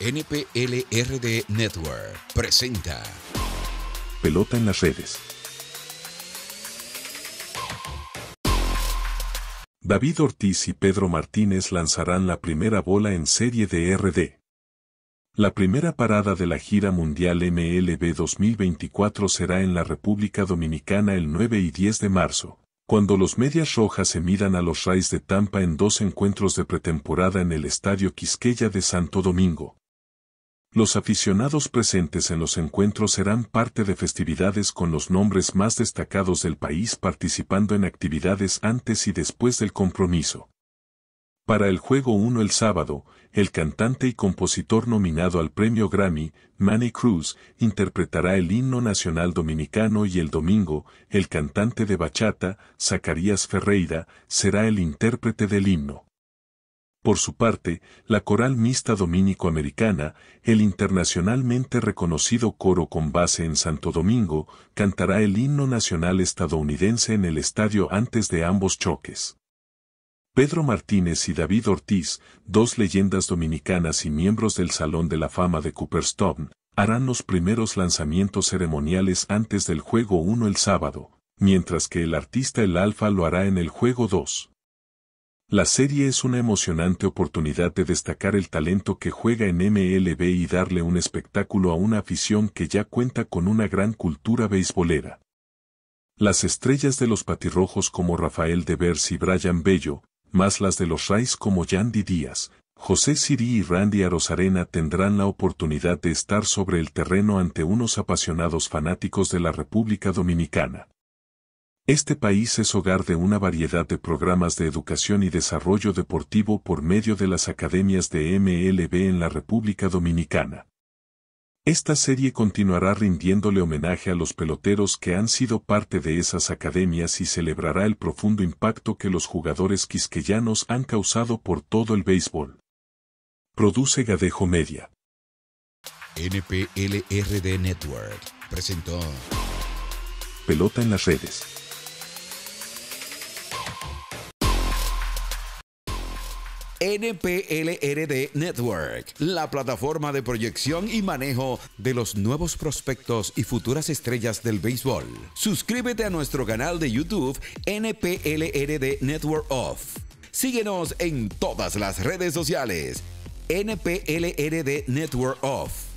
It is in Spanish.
NPLRD Network presenta Pelota en las redes. David Ortiz y Pedro Martínez lanzarán la primera bola en serie de RD. La primera parada de la gira mundial MLB 2024 será en la República Dominicana el 9 y 10 de marzo, cuando los Medias Rojas se midan a los Rays de Tampa en dos encuentros de pretemporada en el Estadio Quisqueya de Santo Domingo, los aficionados presentes en los encuentros serán parte de festividades con los nombres más destacados del país participando en actividades antes y después del compromiso. Para el juego 1 el sábado, el cantante y compositor nominado al premio Grammy, Manny Cruz, interpretará el himno nacional dominicano y el domingo, el cantante de bachata, Zacarías Ferreira, será el intérprete del himno. Por su parte, la coral mixta dominico-americana, el internacionalmente reconocido coro con base en Santo Domingo, cantará el himno nacional estadounidense en el estadio antes de ambos choques. Pedro Martínez y David Ortiz, dos leyendas dominicanas y miembros del Salón de la Fama de Cooperstown, harán los primeros lanzamientos ceremoniales antes del juego 1 el sábado, mientras que el artista El Alfa lo hará en el juego 2. La serie es una emocionante oportunidad de destacar el talento que juega en MLB y darle un espectáculo a una afición que ya cuenta con una gran cultura beisbolera. Las estrellas de los patirrojos como Rafael Devers y Brian Bello, más las de los Rays como Yandy Díaz, José Siri y Randy Arozarena tendrán la oportunidad de estar sobre el terreno ante unos apasionados fanáticos de la República Dominicana. Este país es hogar de una variedad de programas de educación y desarrollo deportivo por medio de las academias de MLB en la República Dominicana. Esta serie continuará rindiéndole homenaje a los peloteros que han sido parte de esas academias y celebrará el profundo impacto que los jugadores quisqueyanos han causado por todo el béisbol. Produce Gadejo Media. NPLRD Network presentó Pelota en las redes. NPLRD Network, la plataforma de proyección y manejo de los nuevos prospectos y futuras estrellas del béisbol. Suscríbete a nuestro canal de YouTube NPLRD Network Off. Síguenos en todas las redes sociales. NPLRD Network Off.